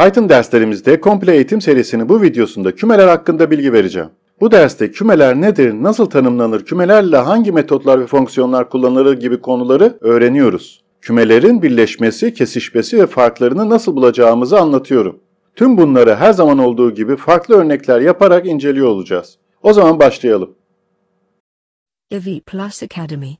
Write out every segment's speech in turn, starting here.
Python derslerimizde komple eğitim serisinin bu videosunda kümeler hakkında bilgi vereceğim. Bu derste kümeler nedir, nasıl tanımlanır, kümelerle hangi metotlar ve fonksiyonlar kullanılır gibi konuları öğreniyoruz. Kümelerin birleşmesi, kesişmesi ve farklarını nasıl bulacağımızı anlatıyorum. Tüm bunları her zaman olduğu gibi farklı örnekler yaparak inceliyor olacağız. O zaman başlayalım. The V Plus Academy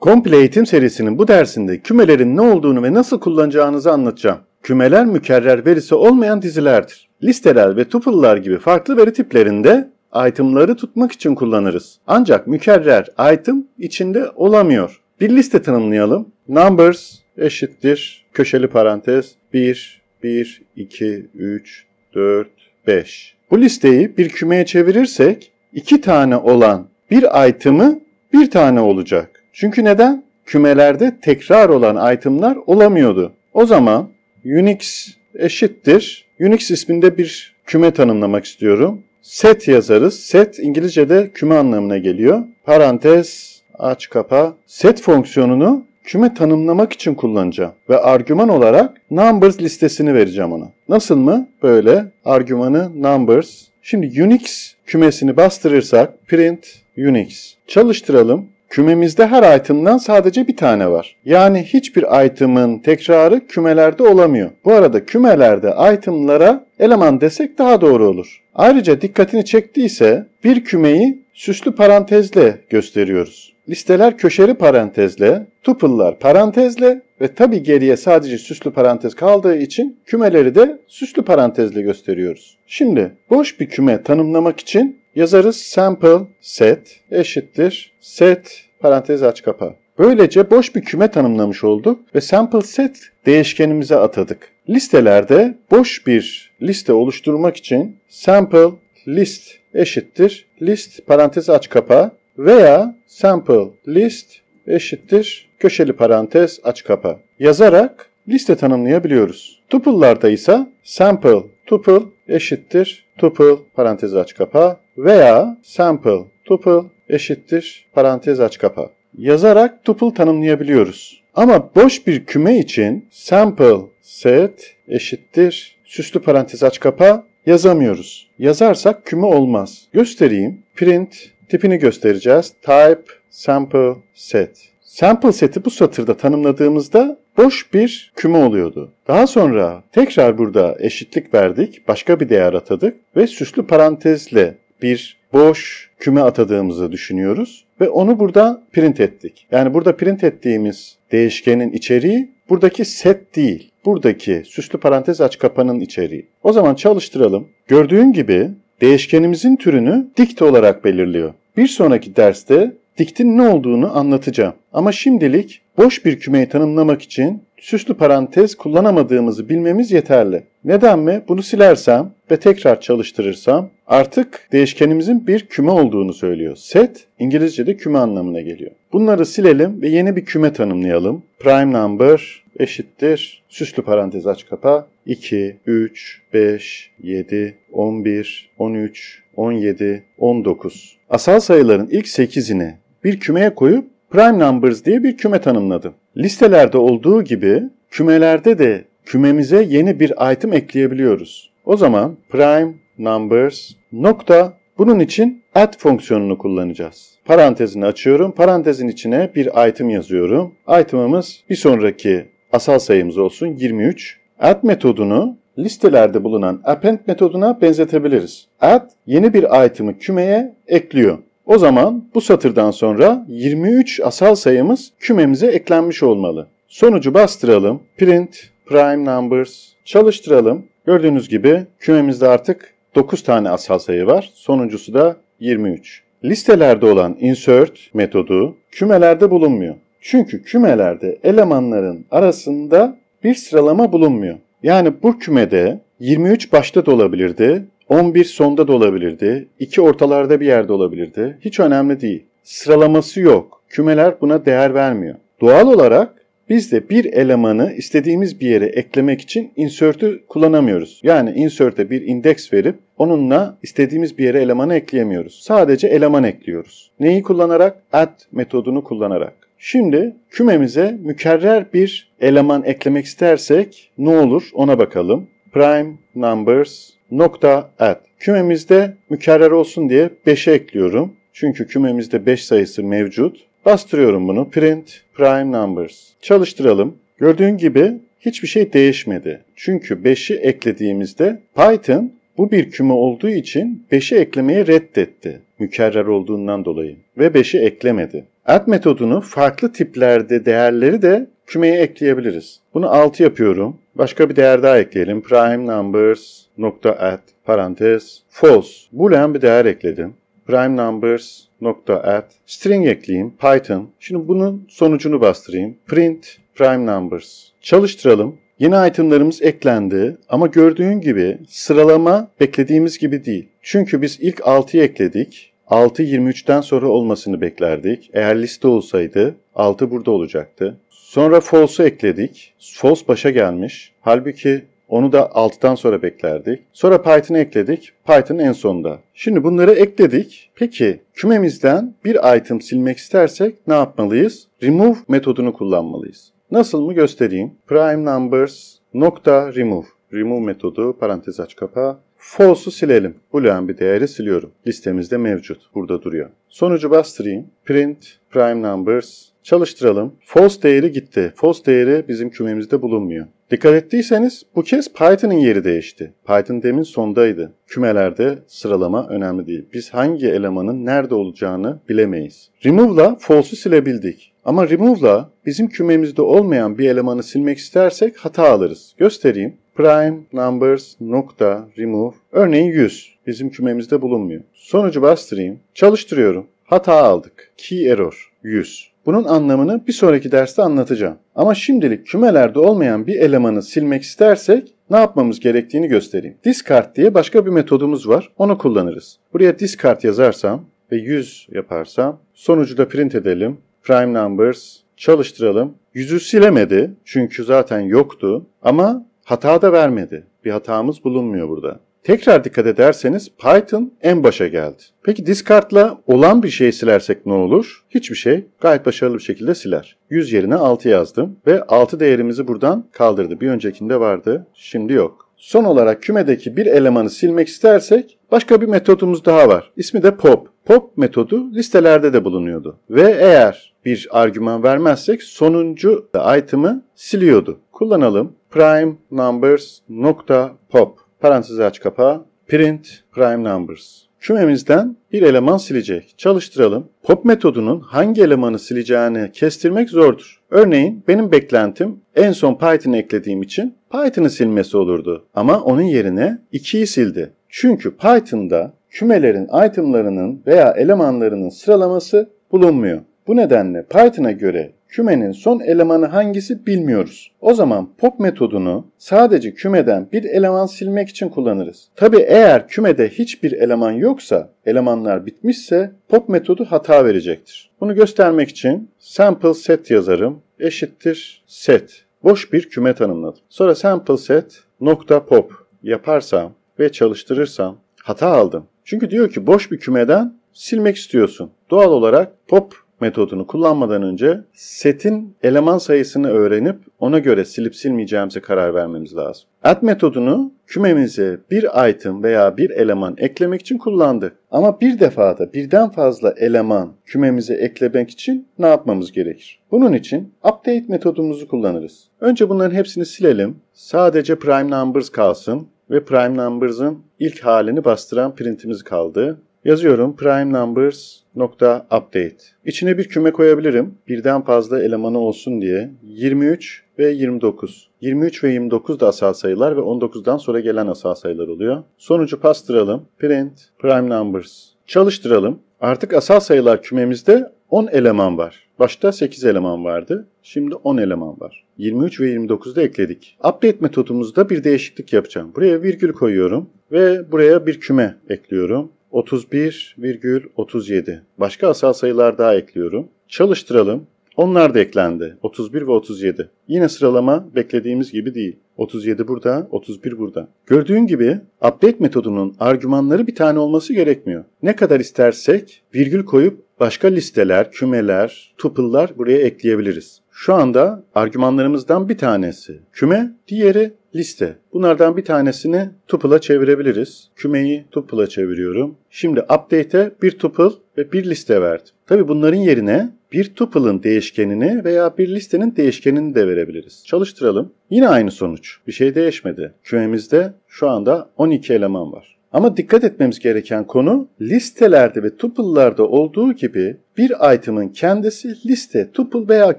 Komple eğitim serisinin bu dersinde kümelerin ne olduğunu ve nasıl kullanacağınızı anlatacağım. Kümeler mükerrer verisi olmayan dizilerdir. Listeler ve tuple'lar gibi farklı veri tiplerinde itemları tutmak için kullanırız. Ancak mükerrer item içinde olamıyor. Bir liste tanımlayalım. Numbers eşittir köşeli parantez 1, 1, 2, 3, 4, 5. Bu listeyi bir kümeye çevirirsek iki tane olan bir item'ı bir tane olacak. Çünkü neden? Kümelerde tekrar olan itemlar olamıyordu. O zaman Unix eşittir. Unix isminde bir küme tanımlamak istiyorum. Set yazarız. Set İngilizce'de küme anlamına geliyor. Parantez, aç kapa. Set fonksiyonunu küme tanımlamak için kullanacağım ve argüman olarak numbers listesini vereceğim ona. Nasıl mı? Böyle argümanı numbers. Şimdi Unix kümesini bastırırsak print Unix çalıştıralım. Kümemizde her item'dan sadece bir tane var. Yani hiçbir item'ın tekrarı kümelerde olamıyor. Bu arada kümelerde item'lara eleman desek daha doğru olur. Ayrıca dikkatini çektiyse bir kümeyi süslü parantezle gösteriyoruz. Listeler köşeli parantezle, tuple'lar parantezle ve tabi geriye sadece süslü parantez kaldığı için kümeleri de süslü parantezle gösteriyoruz. Şimdi boş bir küme tanımlamak için yazarız sample set eşittir set parantez aç kapa. Böylece boş bir küme tanımlamış olduk ve sample set değişkenimize atadık. Listelerde boş bir liste oluşturmak için sample list eşittir list parantez aç kapa veya sample list eşittir köşeli parantez aç kapa yazarak liste tanımlayabiliyoruz. Tuple'larda ise sample tuple eşittir tuple parantez aç kapa veya sample tuple eşittir parantez aç kapa yazarak tuple tanımlayabiliyoruz. Ama boş bir küme için sample set eşittir süslü parantez aç kapa yazamıyoruz. Yazarsak küme olmaz. Göstereyim. Print tipini göstereceğiz. Type sample set. Sample seti bu satırda tanımladığımızda boş bir küme oluyordu. Daha sonra tekrar burada eşitlik verdik, başka bir değer atadık ve süslü parantezle bir boş küme atadığımızı düşünüyoruz ve onu burada print ettik. Yani burada print ettiğimiz değişkenin içeriği buradaki set değil. Buradaki süslü parantez aç kapanın içeriği. O zaman çalıştıralım. Gördüğün gibi değişkenimizin türünü dikt olarak belirliyor. Bir sonraki derste diktin ne olduğunu anlatacağım. Ama şimdilik boş bir kümeyi tanımlamak için süslü parantez kullanamadığımızı bilmemiz yeterli. Neden mi? Bunu silersem ve tekrar çalıştırırsam artık değişkenimizin bir küme olduğunu söylüyor. Set İngilizce'de küme anlamına geliyor. Bunları silelim ve yeni bir küme tanımlayalım. Prime number eşittir süslü parantez aç kapa 2, 3, 5, 7, 11, 13, 17, 19. Asal sayıların ilk 8'ini bir kümeye koyup prime numbers diye bir küme tanımladım. Listelerde olduğu gibi kümelerde de kümemize yeni bir item ekleyebiliyoruz. O zaman prime numbers nokta bunun için add fonksiyonunu kullanacağız. Parantezini açıyorum. Parantezin içine bir item yazıyorum. Item'ımız bir sonraki asal sayımız olsun 23. Add metodunu listelerde bulunan append metoduna benzetebiliriz. Add yeni bir item'ı kümeye ekliyor. O zaman bu satırdan sonra 23 asal sayımız kümemize eklenmiş olmalı. Sonucu bastıralım. Print, prime numbers, çalıştıralım. Gördüğünüz gibi kümemizde artık 9 tane asal sayı var. Sonuncusu da 23. Listelerde olan insert metodu kümelerde bulunmuyor. Çünkü kümelerde elemanların arasında bir sıralama bulunmuyor. Yani bu kümede 23 başta da olabilirdi, 11 sonda da olabilirdi, 2 ortalarda bir yerde olabilirdi. Hiç önemli değil. Sıralaması yok. Kümeler buna değer vermiyor. Doğal olarak biz de bir elemanı istediğimiz bir yere eklemek için insert'ü kullanamıyoruz. Yani insert'e bir indeks verip onunla istediğimiz bir yere elemanı ekleyemiyoruz. Sadece eleman ekliyoruz. Neyi kullanarak? Add metodunu kullanarak. Şimdi kümemize mükerrer bir eleman eklemek istersek ne olur ona bakalım. Prime numbers nokta at. Kümemizde mükerrer olsun diye 5'e ekliyorum. Çünkü kümemizde 5 sayısı mevcut. Bastırıyorum bunu. Print prime numbers. Çalıştıralım. Gördüğün gibi hiçbir şey değişmedi. Çünkü 5'i eklediğimizde Python bu bir küme olduğu için 5'i eklemeyi reddetti. Mükerrer olduğundan dolayı. Ve 5'i eklemedi. Add metodunu farklı tiplerde değerleri de kümeyi ekleyebiliriz. Bunu 6 yapıyorum. Başka bir değer daha ekleyelim. Prime numbers nokta at parantez false. Boolean bir değer ekledim. Prime numbers nokta at string ekleyeyim Python. Şimdi bunun sonucunu bastırayım. Print prime numbers. Çalıştıralım. Yeni itemlarımız eklendi ama gördüğün gibi sıralama beklediğimiz gibi değil. Çünkü biz ilk 6'yı ekledik. 6 23'ten sonra olmasını beklerdik. Eğer liste olsaydı 6 burada olacaktı. Sonra false'u ekledik. False başa gelmiş. Halbuki onu da 6'dan sonra beklerdik. Sonra Python'ı ekledik. Python en sonunda. Şimdi bunları ekledik. Peki kümemizden bir item silmek istersek ne yapmalıyız? Remove metodunu kullanmalıyız. Nasıl mı göstereyim? Prime numbers nokta remove. Remove metodu parantez aç kapa. False'u silelim. Boolean bir değeri siliyorum. Listemizde mevcut. Burada duruyor. Sonucu bastırayım. Print prime numbers Çalıştıralım. False değeri gitti. False değeri bizim kümemizde bulunmuyor. Dikkat ettiyseniz bu kez Python'ın yeri değişti. Python demin sondaydı. Kümelerde sıralama önemli değil. Biz hangi elemanın nerede olacağını bilemeyiz. Remove'la false'u silebildik. Ama remove'la bizim kümemizde olmayan bir elemanı silmek istersek hata alırız. Göstereyim. Prime, numbers, nokta, remove. Örneğin 100. Bizim kümemizde bulunmuyor. Sonucu bastırayım. Çalıştırıyorum. Hata aldık. Key error 100. Bunun anlamını bir sonraki derste anlatacağım. Ama şimdilik kümelerde olmayan bir elemanı silmek istersek ne yapmamız gerektiğini göstereyim. Discard diye başka bir metodumuz var. Onu kullanırız. Buraya discard yazarsam ve 100 yaparsam sonucu da print edelim. Prime numbers çalıştıralım. Yüzü silemedi çünkü zaten yoktu ama hata da vermedi. Bir hatamız bulunmuyor burada. Tekrar dikkat ederseniz Python en başa geldi. Peki discard'la olan bir şey silersek ne olur? Hiçbir şey gayet başarılı bir şekilde siler. 100 yerine 6 yazdım ve 6 değerimizi buradan kaldırdı. Bir öncekinde vardı, şimdi yok. Son olarak kümedeki bir elemanı silmek istersek başka bir metodumuz daha var. İsmi de pop. Pop metodu listelerde de bulunuyordu. Ve eğer bir argüman vermezsek sonuncu item'ı siliyordu. Kullanalım prime numbers nokta pop parantezi aç kapağı, print prime numbers. Kümemizden bir eleman silecek. Çalıştıralım. Pop metodunun hangi elemanı sileceğini kestirmek zordur. Örneğin benim beklentim en son Python eklediğim için Python'ı silmesi olurdu. Ama onun yerine 2'yi sildi. Çünkü Python'da kümelerin itemlarının veya elemanlarının sıralaması bulunmuyor. Bu nedenle Python'a göre Kümenin son elemanı hangisi bilmiyoruz. O zaman pop metodunu sadece kümeden bir eleman silmek için kullanırız. Tabi eğer kümede hiçbir eleman yoksa, elemanlar bitmişse pop metodu hata verecektir. Bunu göstermek için sample set yazarım eşittir set. Boş bir küme tanımladım. Sonra sample set nokta pop yaparsam ve çalıştırırsam hata aldım. Çünkü diyor ki boş bir kümeden silmek istiyorsun. Doğal olarak pop metodunu kullanmadan önce setin eleman sayısını öğrenip ona göre silip silmeyeceğimize karar vermemiz lazım. Add metodunu kümemize bir item veya bir eleman eklemek için kullandı. Ama bir defada birden fazla eleman kümemize eklemek için ne yapmamız gerekir? Bunun için update metodumuzu kullanırız. Önce bunların hepsini silelim. Sadece prime numbers kalsın ve prime numbers'ın ilk halini bastıran printimiz kaldı. Yazıyorum prime numbers nokta update. İçine bir küme koyabilirim. Birden fazla elemanı olsun diye. 23 ve 29. 23 ve 29 da asal sayılar ve 19'dan sonra gelen asal sayılar oluyor. Sonucu pastıralım, Print prime numbers. Çalıştıralım. Artık asal sayılar kümemizde 10 eleman var. Başta 8 eleman vardı. Şimdi 10 eleman var. 23 ve 29'da ekledik. Update metodumuzda bir değişiklik yapacağım. Buraya virgül koyuyorum ve buraya bir küme ekliyorum. 31,37. Başka asal sayılar daha ekliyorum. Çalıştıralım. Onlar da eklendi. 31 ve 37. Yine sıralama beklediğimiz gibi değil. 37 burada, 31 burada. Gördüğün gibi update metodunun argümanları bir tane olması gerekmiyor. Ne kadar istersek virgül koyup başka listeler, kümeler, tuple'lar buraya ekleyebiliriz. Şu anda argümanlarımızdan bir tanesi küme, diğeri liste. Bunlardan bir tanesini tuple'a çevirebiliriz. Kümeyi tuple'a çeviriyorum. Şimdi update'e bir tuple ve bir liste verdim. Tabi bunların yerine bir tuple'ın değişkenini veya bir listenin değişkenini de verebiliriz. Çalıştıralım. Yine aynı sonuç. Bir şey değişmedi. Kümemizde şu anda 12 eleman var. Ama dikkat etmemiz gereken konu listelerde ve tuple'larda olduğu gibi bir item'ın kendisi liste, tuple veya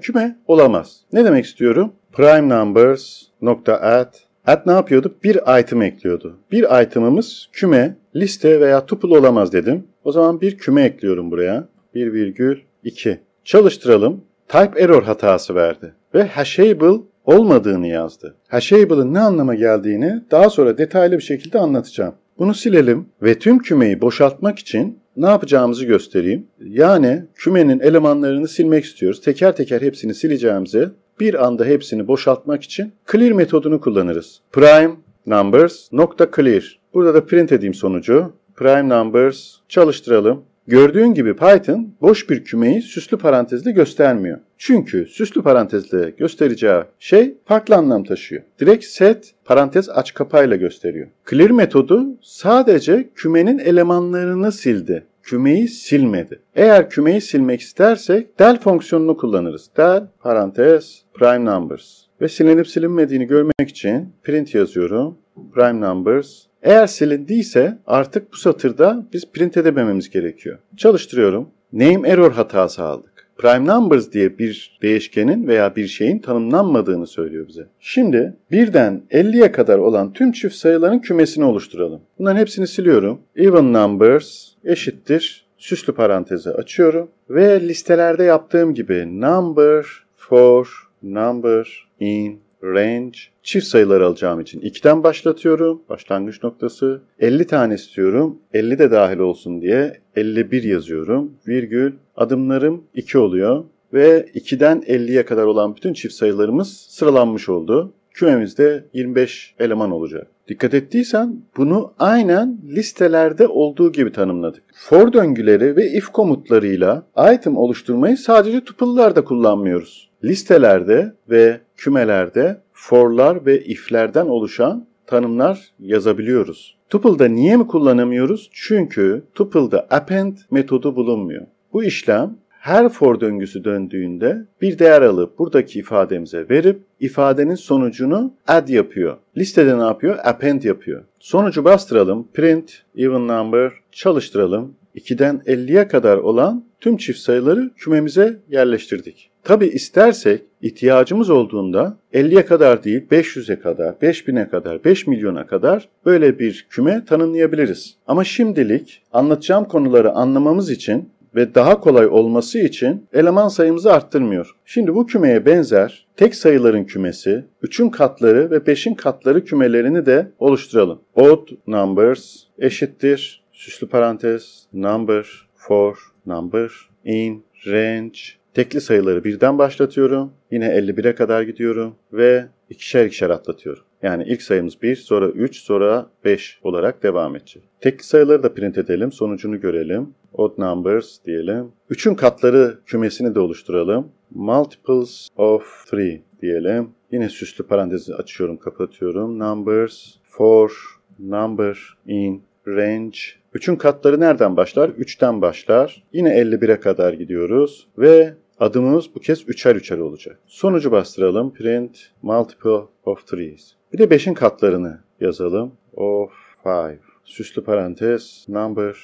küme olamaz. Ne demek istiyorum? Prime numbers nokta add Add ne yapıyordu? Bir item ekliyordu. Bir item'ımız küme, liste veya tuple olamaz dedim. O zaman bir küme ekliyorum buraya. virgül 1,2. Çalıştıralım. Type error hatası verdi ve hashable olmadığını yazdı. Hashable'ın ne anlama geldiğini daha sonra detaylı bir şekilde anlatacağım. Bunu silelim ve tüm kümeyi boşaltmak için ne yapacağımızı göstereyim. Yani kümenin elemanlarını silmek istiyoruz. Teker teker hepsini sileceğimizi, bir anda hepsini boşaltmak için clear metodunu kullanırız. Prime numbers nokta clear. Burada da print edeyim sonucu. Prime numbers çalıştıralım. Gördüğün gibi Python boş bir kümeyi süslü parantezli göstermiyor. Çünkü süslü parantezle göstereceği şey farklı anlam taşıyor. Direkt set parantez aç kapayla gösteriyor. Clear metodu sadece kümenin elemanlarını sildi kümeyi silmedi. Eğer kümeyi silmek istersek del fonksiyonunu kullanırız. Del parantez prime numbers ve silinip silinmediğini görmek için print yazıyorum. Prime numbers eğer silindiyse artık bu satırda biz print edemememiz gerekiyor. Çalıştırıyorum. Name error hatası aldık. Prime numbers diye bir değişkenin veya bir şeyin tanımlanmadığını söylüyor bize. Şimdi birden 50'ye kadar olan tüm çift sayıların kümesini oluşturalım. Bunların hepsini siliyorum. Even numbers eşittir süslü parantezi açıyorum ve listelerde yaptığım gibi number for number in range çift sayılar alacağım için 2'den başlatıyorum. Başlangıç noktası. 50 tane istiyorum. 50 de dahil olsun diye 51 yazıyorum. Virgül adımlarım 2 oluyor. Ve 2'den 50'ye kadar olan bütün çift sayılarımız sıralanmış oldu. Kümemizde 25 eleman olacak. Dikkat ettiysen bunu aynen listelerde olduğu gibi tanımladık. For döngüleri ve if komutlarıyla item oluşturmayı sadece tuple'larda kullanmıyoruz. Listelerde ve kümelerde for'lar ve if'lerden oluşan tanımlar yazabiliyoruz. Tuple'da niye mi kullanamıyoruz? Çünkü tuple'da append metodu bulunmuyor. Bu işlem her for döngüsü döndüğünde bir değer alıp buradaki ifademize verip ifadenin sonucunu add yapıyor. Listede ne yapıyor? Append yapıyor. Sonucu bastıralım. Print, even number çalıştıralım. 2'den 50'ye kadar olan tüm çift sayıları kümemize yerleştirdik. Tabi istersek ihtiyacımız olduğunda 50'ye kadar değil 500'e kadar, 5000'e kadar, 5 milyona kadar böyle bir küme tanımlayabiliriz. Ama şimdilik anlatacağım konuları anlamamız için ve daha kolay olması için eleman sayımızı arttırmıyor. Şimdi bu kümeye benzer tek sayıların kümesi, üçün katları ve beşin katları kümelerini de oluşturalım. Odd numbers eşittir süslü parantez number for number in range tekli sayıları birden başlatıyorum. Yine 51'e kadar gidiyorum ve ikişer ikişer atlatıyorum. Yani ilk sayımız 1, sonra 3, sonra 5 olarak devam edecek. Tek sayıları da print edelim, sonucunu görelim. Odd numbers diyelim. 3'ün katları kümesini de oluşturalım. Multiples of 3 diyelim. Yine süslü parantezi açıyorum, kapatıyorum. Numbers, for, number, in, range. Üçün katları nereden başlar? 3'ten başlar. Yine 51'e kadar gidiyoruz ve adımımız bu kez üçer üçer olacak. Sonucu bastıralım. Print multiple of threes. Bir de 5'in katlarını yazalım. Of 5. Süslü parantez. Number.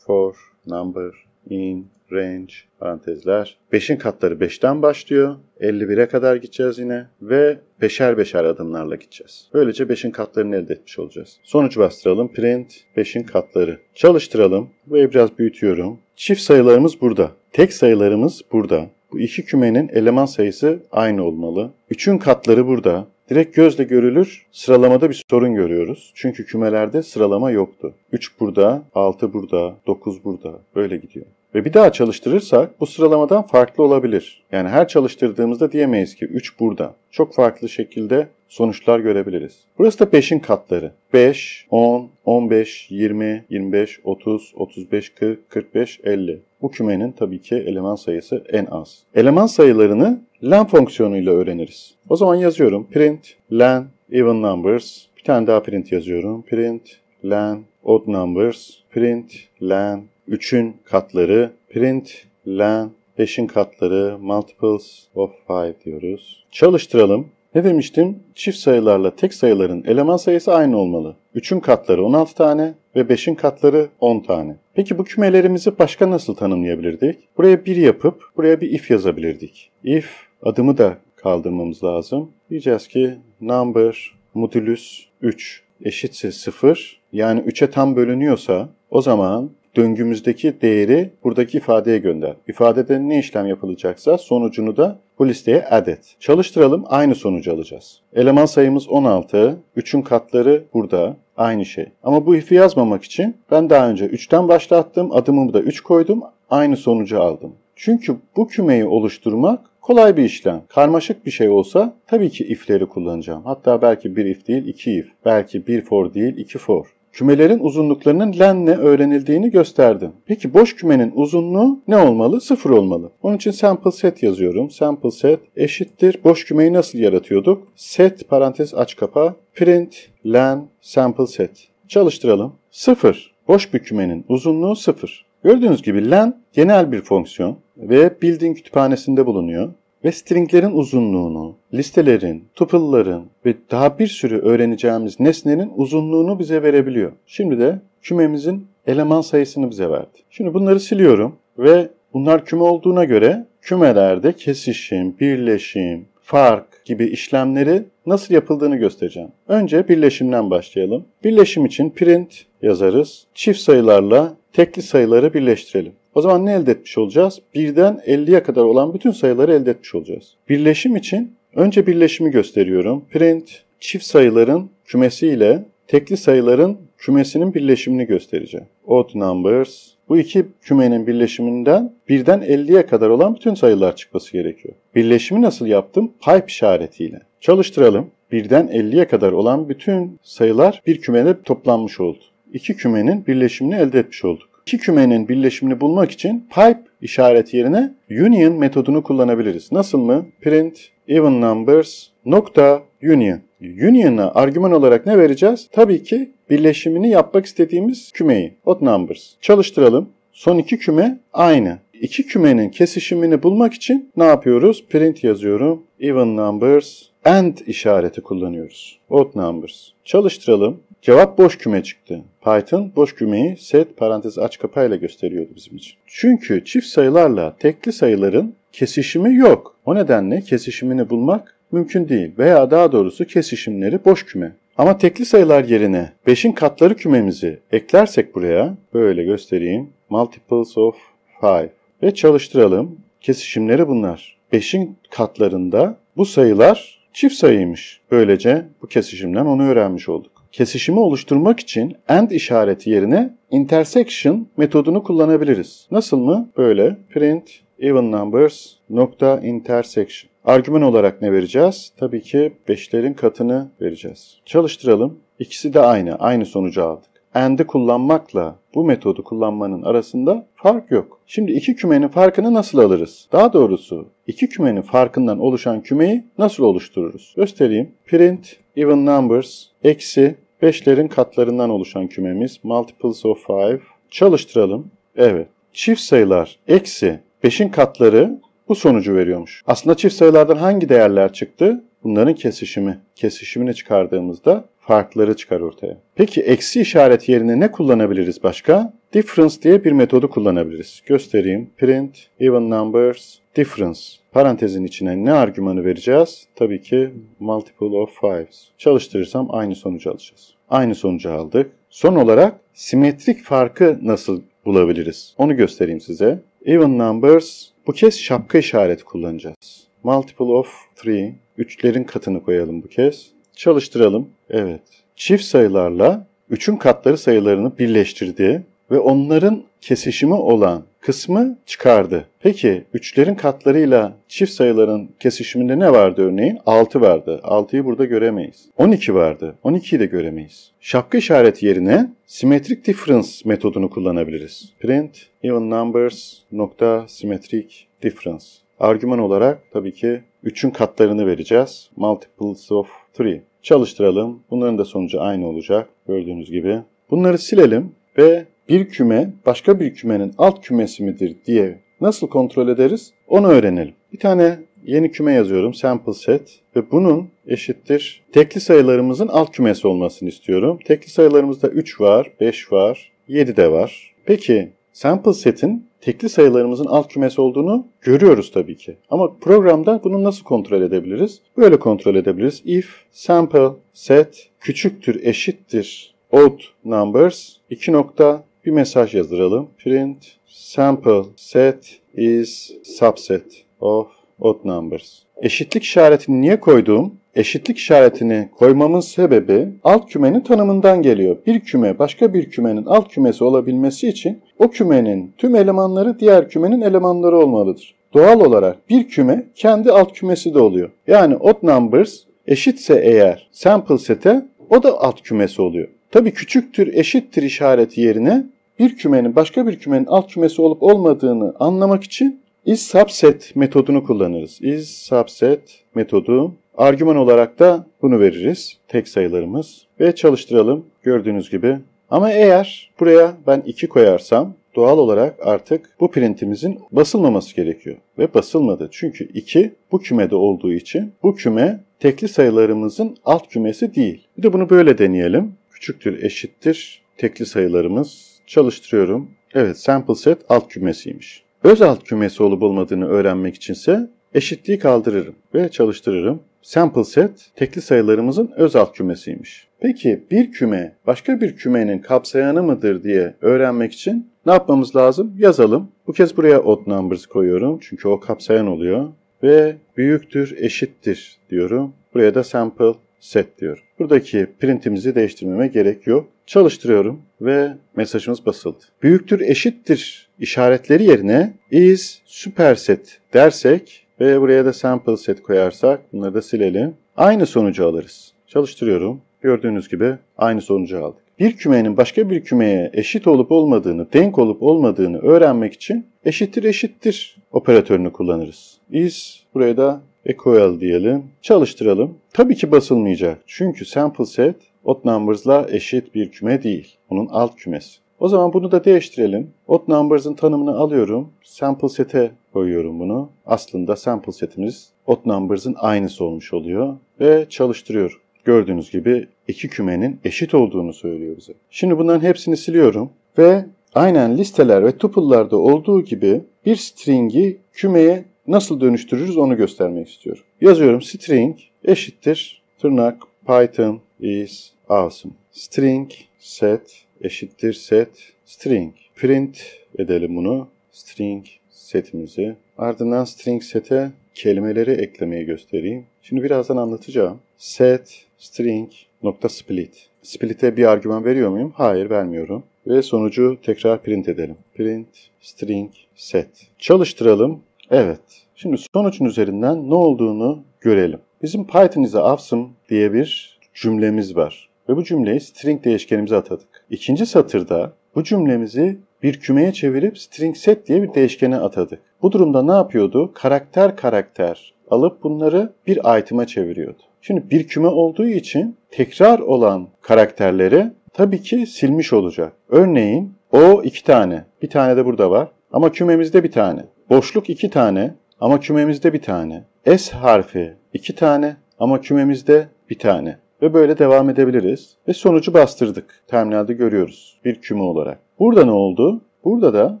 For. Number. In. Range. Parantezler. 5'in katları 5'ten başlıyor. 51'e kadar gideceğiz yine. Ve beşer beşer adımlarla gideceğiz. Böylece 5'in katlarını elde etmiş olacağız. Sonuç bastıralım. Print 5'in katları. Çalıştıralım. Burayı biraz büyütüyorum. Çift sayılarımız burada. Tek sayılarımız burada. Bu iki kümenin eleman sayısı aynı olmalı. 3'ün katları burada. Direkt gözle görülür sıralamada bir sorun görüyoruz. Çünkü kümelerde sıralama yoktu. 3 burada, 6 burada, 9 burada böyle gidiyor. Ve bir daha çalıştırırsak bu sıralamadan farklı olabilir. Yani her çalıştırdığımızda diyemeyiz ki 3 burada. Çok farklı şekilde sonuçlar görebiliriz. Burası da 5'in katları. 5, 10, 15, 20, 25, 30, 35, 40, 45, 50. Bu kümenin tabii ki eleman sayısı en az. Eleman sayılarını len fonksiyonuyla öğreniriz. O zaman yazıyorum print len even numbers. Bir tane daha print yazıyorum. Print len odd numbers. Print len 3'ün katları. Print len 5'in katları multiples of 5 diyoruz. Çalıştıralım. Ne demiştim? Çift sayılarla tek sayıların eleman sayısı aynı olmalı. 3'ün katları 16 tane ve 5'in katları 10 tane. Peki bu kümelerimizi başka nasıl tanımlayabilirdik? Buraya 1 yapıp buraya bir if yazabilirdik. If adımı da kaldırmamız lazım. Diyeceğiz ki number modulus 3 eşitse 0 yani 3'e tam bölünüyorsa o zaman döngümüzdeki değeri buradaki ifadeye gönder. İfadede ne işlem yapılacaksa sonucunu da bu listeye adet. Çalıştıralım aynı sonucu alacağız. Eleman sayımız 16. 3'ün katları burada. Aynı şey. Ama bu if'i yazmamak için ben daha önce 3'ten başlattım. Adımımı da 3 koydum. Aynı sonucu aldım. Çünkü bu kümeyi oluşturmak kolay bir işlem. Karmaşık bir şey olsa tabii ki if'leri kullanacağım. Hatta belki bir if değil iki if. Belki bir for değil iki for kümelerin uzunluklarının lenle öğrenildiğini gösterdim. Peki boş kümenin uzunluğu ne olmalı? Sıfır olmalı. Onun için sample set yazıyorum. Sample set eşittir. Boş kümeyi nasıl yaratıyorduk? Set parantez aç kapa print len sample set. Çalıştıralım. Sıfır. Boş bir kümenin uzunluğu sıfır. Gördüğünüz gibi len genel bir fonksiyon ve building kütüphanesinde bulunuyor ve stringlerin uzunluğunu, listelerin, tuple'ların ve daha bir sürü öğreneceğimiz nesnenin uzunluğunu bize verebiliyor. Şimdi de kümemizin eleman sayısını bize verdi. Şimdi bunları siliyorum ve bunlar küme olduğuna göre kümelerde kesişim, birleşim, fark gibi işlemleri nasıl yapıldığını göstereceğim. Önce birleşimden başlayalım. Birleşim için print yazarız. Çift sayılarla tekli sayıları birleştirelim. O zaman ne elde etmiş olacağız? Birden 50'ye kadar olan bütün sayıları elde etmiş olacağız. Birleşim için önce birleşimi gösteriyorum. Print çift sayıların kümesiyle tekli sayıların kümesinin birleşimini göstereceğim. Odd numbers. Bu iki kümenin birleşiminden birden 50'ye kadar olan bütün sayılar çıkması gerekiyor. Birleşimi nasıl yaptım? Pipe işaretiyle. Çalıştıralım. Birden 50'ye kadar olan bütün sayılar bir kümede toplanmış oldu. İki kümenin birleşimini elde etmiş olduk. İki kümenin birleşimini bulmak için pipe işaret yerine union metodunu kullanabiliriz. Nasıl mı? Print even numbers nokta union. Union'a argüman olarak ne vereceğiz? Tabii ki birleşimini yapmak istediğimiz kümeyi. Odd numbers. Çalıştıralım. Son iki küme aynı. İki kümenin kesişimini bulmak için ne yapıyoruz? Print yazıyorum. Even numbers and işareti kullanıyoruz. Odd numbers. Çalıştıralım. Cevap boş küme çıktı. Python boş kümeyi set parantez aç kapayla gösteriyordu bizim için. Çünkü çift sayılarla tekli sayıların kesişimi yok. O nedenle kesişimini bulmak mümkün değil veya daha doğrusu kesişimleri boş küme. Ama tekli sayılar yerine 5'in katları kümemizi eklersek buraya böyle göstereyim. Multiples of 5 ve çalıştıralım. Kesişimleri bunlar. 5'in katlarında bu sayılar çift sayıymış. Böylece bu kesişimden onu öğrenmiş olduk kesişimi oluşturmak için and işareti yerine intersection metodunu kullanabiliriz. Nasıl mı? Böyle print even numbers nokta intersection. Argüman olarak ne vereceğiz? Tabii ki 5'lerin katını vereceğiz. Çalıştıralım. İkisi de aynı. Aynı sonucu aldı and'i kullanmakla bu metodu kullanmanın arasında fark yok. Şimdi iki kümenin farkını nasıl alırız? Daha doğrusu iki kümenin farkından oluşan kümeyi nasıl oluştururuz? Göstereyim. Print even numbers eksi 5'lerin katlarından oluşan kümemiz multiples of 5. Çalıştıralım. Evet. Çift sayılar eksi 5'in katları bu sonucu veriyormuş. Aslında çift sayılardan hangi değerler çıktı? Bunların kesişimi. Kesişimini çıkardığımızda farkları çıkar ortaya. Peki eksi işaret yerine ne kullanabiliriz başka? Difference diye bir metodu kullanabiliriz. Göstereyim. Print, even numbers, difference. Parantezin içine ne argümanı vereceğiz? Tabii ki multiple of fives. Çalıştırırsam aynı sonucu alacağız. Aynı sonucu aldık. Son olarak simetrik farkı nasıl bulabiliriz? Onu göstereyim size. Even numbers, bu kez şapka işareti kullanacağız. Multiple of 3, üçlerin katını koyalım bu kez. Çalıştıralım. Evet. Çift sayılarla üçün katları sayılarını birleştirdi ve onların kesişimi olan kısmı çıkardı. Peki 3'lerin katlarıyla çift sayıların kesişiminde ne vardı örneğin? 6 vardı. 6'yı burada göremeyiz. 12 vardı. 12'yi de göremeyiz. Şapka işareti yerine symmetric difference metodunu kullanabiliriz. Print even numbers nokta symmetric difference. Argüman olarak tabii ki 3'ün katlarını vereceğiz. Multiples of 3. Çalıştıralım. Bunların da sonucu aynı olacak. Gördüğünüz gibi. Bunları silelim ve bir küme başka bir kümenin alt kümesi midir diye nasıl kontrol ederiz onu öğrenelim. Bir tane yeni küme yazıyorum sample set ve bunun eşittir tekli sayılarımızın alt kümesi olmasını istiyorum. Tekli sayılarımızda 3 var, 5 var, 7 de var. Peki sample setin tekli sayılarımızın alt kümesi olduğunu görüyoruz tabii ki. Ama programda bunu nasıl kontrol edebiliriz? Böyle kontrol edebiliriz. If sample set küçüktür eşittir odd numbers 2 nokta bir mesaj yazdıralım. Print sample set is subset of odd numbers eşitlik işaretini niye koyduğum, eşitlik işaretini koymamın sebebi alt kümenin tanımından geliyor. Bir küme başka bir kümenin alt kümesi olabilmesi için o kümenin tüm elemanları diğer kümenin elemanları olmalıdır. Doğal olarak bir küme kendi alt kümesi de oluyor. Yani odd numbers eşitse eğer sample sete o da alt kümesi oluyor. Tabii küçüktür eşittir işareti yerine bir kümenin başka bir kümenin alt kümesi olup olmadığını anlamak için is subset metodunu kullanırız. Is subset metodu argüman olarak da bunu veririz. Tek sayılarımız ve çalıştıralım gördüğünüz gibi. Ama eğer buraya ben 2 koyarsam doğal olarak artık bu printimizin basılmaması gerekiyor. Ve basılmadı. Çünkü 2 bu kümede olduğu için bu küme tekli sayılarımızın alt kümesi değil. Bir de bunu böyle deneyelim. Küçüktür eşittir tekli sayılarımız. Çalıştırıyorum. Evet sample set alt kümesiymiş. Öz alt kümesi olup olmadığını öğrenmek içinse eşitliği kaldırırım ve çalıştırırım. Sample set tekli sayılarımızın öz alt kümesiymiş. Peki bir küme başka bir kümenin kapsayanı mıdır diye öğrenmek için ne yapmamız lazım? Yazalım. Bu kez buraya odd numbers koyuyorum çünkü o kapsayan oluyor. Ve büyüktür, eşittir diyorum. Buraya da sample set diyorum. Buradaki printimizi değiştirmeme gerek yok. Çalıştırıyorum ve mesajımız basıldı. Büyüktür eşittir işaretleri yerine is superset dersek ve buraya da sample set koyarsak bunları da silelim. Aynı sonucu alırız. Çalıştırıyorum. Gördüğünüz gibi aynı sonucu aldık. Bir kümenin başka bir kümeye eşit olup olmadığını, denk olup olmadığını öğrenmek için eşittir eşittir operatörünü kullanırız. Is buraya da equal diyelim. Çalıştıralım. Tabii ki basılmayacak. Çünkü sample set Odd numbers'la eşit bir küme değil. Onun alt kümesi. O zaman bunu da değiştirelim. Odd numbers'ın tanımını alıyorum. Sample set'e koyuyorum bunu. Aslında sample setimiz odd numbers'ın aynısı olmuş oluyor. Ve çalıştırıyorum. Gördüğünüz gibi iki kümenin eşit olduğunu söylüyor bize. Şimdi bunların hepsini siliyorum ve aynen listeler ve tuple'larda olduğu gibi bir string'i kümeye nasıl dönüştürürüz onu göstermek istiyorum. Yazıyorum string eşittir tırnak python is awesome. String set eşittir set string. Print edelim bunu. String setimizi. Ardından string sete kelimeleri eklemeyi göstereyim. Şimdi birazdan anlatacağım. Set string nokta split. Split'e bir argüman veriyor muyum? Hayır vermiyorum. Ve sonucu tekrar print edelim. Print string set. Çalıştıralım. Evet. Şimdi sonucun üzerinden ne olduğunu görelim. Bizim Python is awesome diye bir cümlemiz var ve bu cümleyi string değişkenimize atadık. İkinci satırda bu cümlemizi bir kümeye çevirip string set diye bir değişkene atadık. Bu durumda ne yapıyordu? Karakter karakter alıp bunları bir item'a çeviriyordu. Şimdi bir küme olduğu için tekrar olan karakterleri tabii ki silmiş olacak. Örneğin o iki tane, bir tane de burada var ama kümemizde bir tane. Boşluk iki tane ama kümemizde bir tane. S harfi iki tane ama kümemizde bir tane. Ve böyle devam edebiliriz. Ve sonucu bastırdık. Terminalde görüyoruz bir küme olarak. Burada ne oldu? Burada da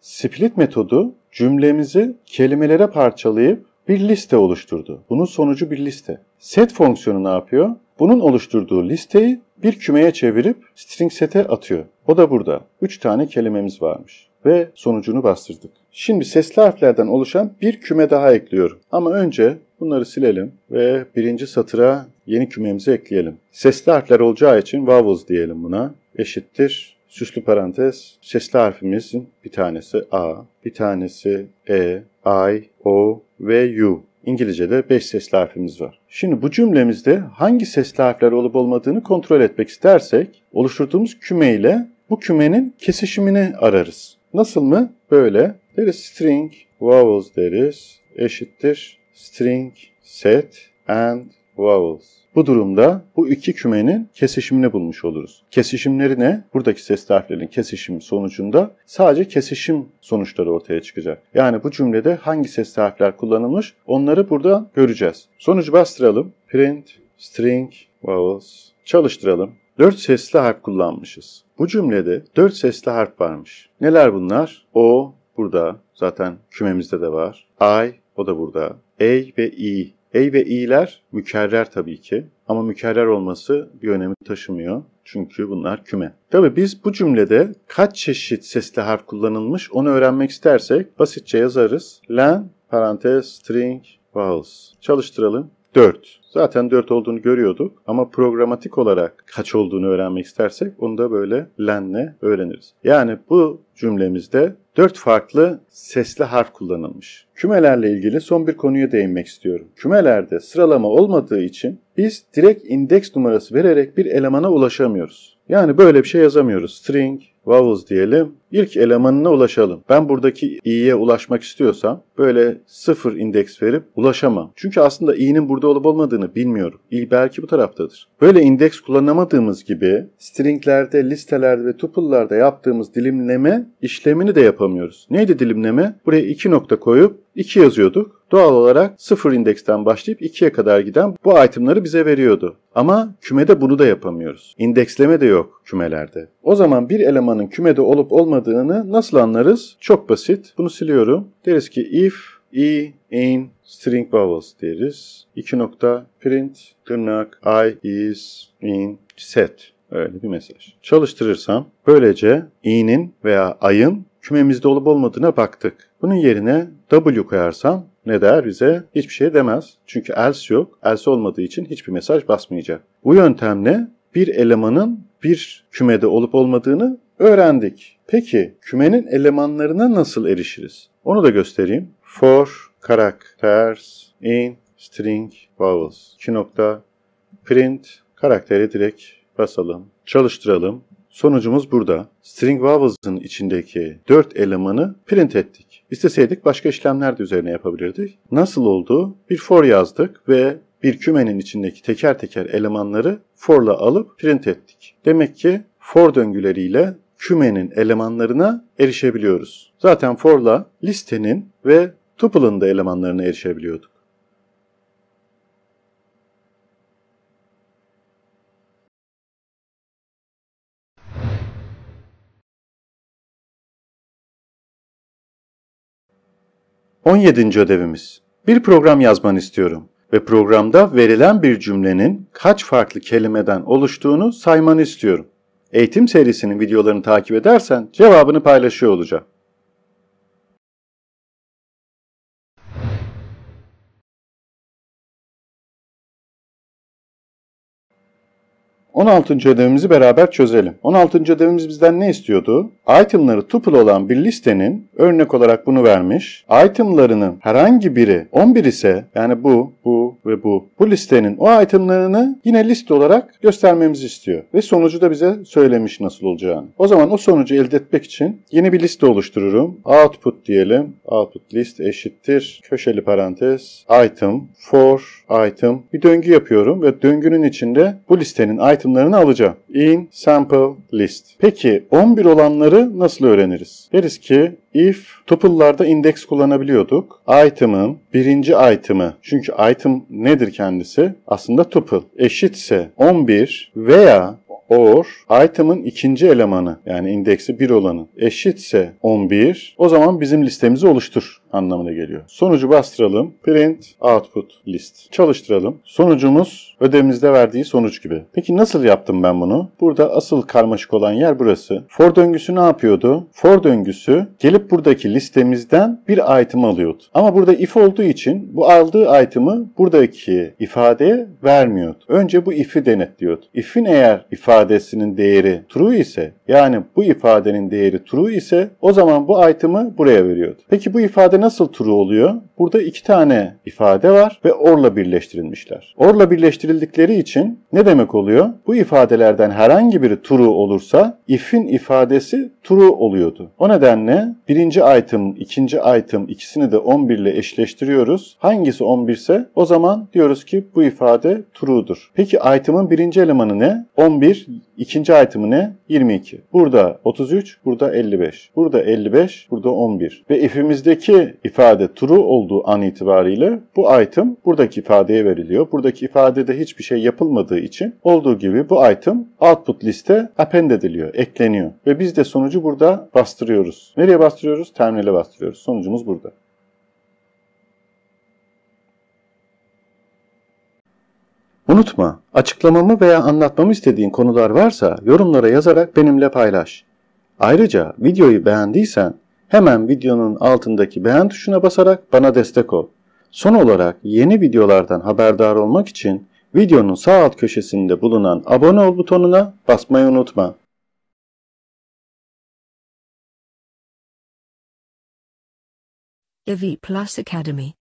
split metodu cümlemizi kelimelere parçalayıp bir liste oluşturdu. Bunun sonucu bir liste. Set fonksiyonu ne yapıyor? Bunun oluşturduğu listeyi bir kümeye çevirip string sete atıyor. O da burada. 3 tane kelimemiz varmış ve sonucunu bastırdık. Şimdi sesli harflerden oluşan bir küme daha ekliyorum. Ama önce bunları silelim ve birinci satıra yeni kümemizi ekleyelim. Sesli harfler olacağı için vowels diyelim buna. Eşittir süslü parantez sesli harfimizin bir tanesi A, bir tanesi E, I, O ve U. İngilizce'de 5 sesli harfimiz var. Şimdi bu cümlemizde hangi sesli harfler olup olmadığını kontrol etmek istersek oluşturduğumuz küme ile bu kümenin kesişimini ararız. Nasıl mı? Böyle. Deriz string vowels deriz eşittir string set and vowels. Bu durumda bu iki kümenin kesişimini bulmuş oluruz. Kesişimleri ne? Buradaki ses harflerinin kesişim sonucunda sadece kesişim sonuçları ortaya çıkacak. Yani bu cümlede hangi ses harfler kullanılmış onları burada göreceğiz. Sonucu bastıralım. Print string vowels çalıştıralım. Dört sesli harf kullanmışız. Bu cümlede dört sesli harf varmış. Neler bunlar? O burada zaten kümemizde de var. Ay o da burada. Ey ve i. Ey ve i'ler mükerrer tabii ki ama mükerrer olması bir önemi taşımıyor. Çünkü bunlar küme. Tabi biz bu cümlede kaç çeşit sesli harf kullanılmış onu öğrenmek istersek basitçe yazarız. Len parantez string vowels. Çalıştıralım. 4. Zaten 4 olduğunu görüyorduk ama programatik olarak kaç olduğunu öğrenmek istersek onu da böyle lenle öğreniriz. Yani bu cümlemizde 4 farklı sesli harf kullanılmış. Kümelerle ilgili son bir konuya değinmek istiyorum. Kümelerde sıralama olmadığı için biz direkt indeks numarası vererek bir elemana ulaşamıyoruz. Yani böyle bir şey yazamıyoruz. String, vowels diyelim ilk elemanına ulaşalım. Ben buradaki i'ye ulaşmak istiyorsam böyle sıfır indeks verip ulaşamam. Çünkü aslında i'nin burada olup olmadığını bilmiyorum. i belki bu taraftadır. Böyle indeks kullanamadığımız gibi stringlerde, listelerde ve tuple'larda yaptığımız dilimleme işlemini de yapamıyoruz. Neydi dilimleme? Buraya iki nokta koyup 2 yazıyorduk. Doğal olarak 0 indeksten başlayıp 2'ye kadar giden bu itemları bize veriyordu. Ama kümede bunu da yapamıyoruz. İndeksleme de yok kümelerde. O zaman bir elemanın kümede olup olmadığını olmadığını nasıl anlarız? Çok basit. Bunu siliyorum. Deriz ki if i, in, string vowels deriz. 2 nokta print tırnak i is in set. Öyle bir mesaj. Çalıştırırsam böylece i'nin veya i'ın kümemizde olup olmadığına baktık. Bunun yerine w koyarsam ne der bize? Hiçbir şey demez. Çünkü else yok. Else olmadığı için hiçbir mesaj basmayacak. Bu yöntemle bir elemanın bir kümede olup olmadığını öğrendik. Peki kümenin elemanlarına nasıl erişiriz? Onu da göstereyim. For characters in string vowels. 2 nokta print karakteri direkt basalım. Çalıştıralım. Sonucumuz burada. String vowels'ın içindeki 4 elemanı print ettik. İsteseydik başka işlemler de üzerine yapabilirdik. Nasıl oldu? Bir for yazdık ve bir kümenin içindeki teker teker elemanları for'la alıp print ettik. Demek ki for döngüleriyle kümenin elemanlarına erişebiliyoruz. Zaten for'la listenin ve tuple'ın da elemanlarına erişebiliyorduk. On yedinci ödevimiz. Bir program yazmanı istiyorum ve programda verilen bir cümlenin kaç farklı kelimeden oluştuğunu saymanı istiyorum. Eğitim serisinin videolarını takip edersen cevabını paylaşıyor olacağım. 16. ödevimizi beraber çözelim. 16. ödevimiz bizden ne istiyordu? Itemları tuple olan bir listenin örnek olarak bunu vermiş. Itemlarının herhangi biri 11 ise yani bu, bu ve bu. Bu listenin o itemlarını yine liste olarak göstermemizi istiyor. Ve sonucu da bize söylemiş nasıl olacağını. O zaman o sonucu elde etmek için yeni bir liste oluştururum. Output diyelim. Output list eşittir. Köşeli parantez. Item. For. Item. Bir döngü yapıyorum ve döngünün içinde bu listenin item itemlarını alacağım. In sample list. Peki 11 olanları nasıl öğreniriz? Deriz ki if tuple'larda indeks kullanabiliyorduk. Item'ın birinci item'ı çünkü item nedir kendisi? Aslında tuple eşitse 11 veya or item'ın ikinci elemanı yani indeksi 1 olanı eşitse 11 o zaman bizim listemizi oluştur anlamına geliyor. Sonucu bastıralım. Print output list. Çalıştıralım. Sonucumuz ödevimizde verdiği sonuç gibi. Peki nasıl yaptım ben bunu? Burada asıl karmaşık olan yer burası. For döngüsü ne yapıyordu? For döngüsü gelip buradaki listemizden bir item alıyordu. Ama burada if olduğu için bu aldığı item'ı buradaki ifadeye vermiyordu. Önce bu if'i denetliyordu. If'in eğer ifadesinin değeri true ise yani bu ifadenin değeri true ise o zaman bu item'ı buraya veriyordu. Peki bu ifade nasıl turu oluyor? Burada iki tane ifade var ve orla birleştirilmişler. Orla birleştirildikleri için ne demek oluyor? Bu ifadelerden herhangi biri turu olursa if'in ifadesi turu oluyordu. O nedenle birinci item, ikinci item ikisini de 11 ile eşleştiriyoruz. Hangisi 11 ise o zaman diyoruz ki bu ifade true'dur. Peki item'ın birinci elemanı ne? 11 İkinci item'ı ne? 22. Burada 33, burada 55. Burada 55, burada 11. Ve if'imizdeki ifade true olduğu an itibariyle bu item buradaki ifadeye veriliyor. Buradaki ifadede hiçbir şey yapılmadığı için olduğu gibi bu item output liste append ediliyor, ekleniyor. Ve biz de sonucu burada bastırıyoruz. Nereye bastırıyoruz? Terminale bastırıyoruz. Sonucumuz burada. Unutma, açıklamamı veya anlatmamı istediğin konular varsa yorumlara yazarak benimle paylaş. Ayrıca videoyu beğendiysen hemen videonun altındaki beğen tuşuna basarak bana destek ol. Son olarak yeni videolardan haberdar olmak için videonun sağ alt köşesinde bulunan abone ol butonuna basmayı unutma. The V Plus Academy